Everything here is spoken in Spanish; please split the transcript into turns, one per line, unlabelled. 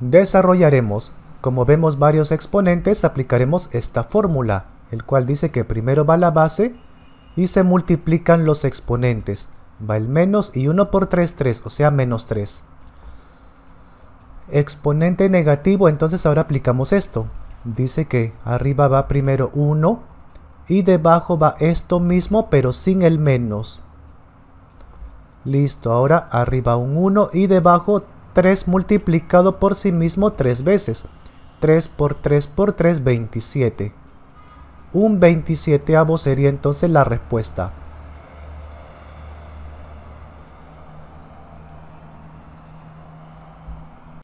desarrollaremos. Como vemos varios exponentes, aplicaremos esta fórmula, el cual dice que primero va la base y se multiplican los exponentes. Va el menos y 1 por 3, 3, o sea menos 3. Exponente negativo, entonces ahora aplicamos esto. Dice que arriba va primero 1 y debajo va esto mismo, pero sin el menos. Listo, ahora arriba un 1 y debajo 3 multiplicado por sí mismo 3 veces. 3 por 3 por 3, 27. Un 27 sería entonces la respuesta.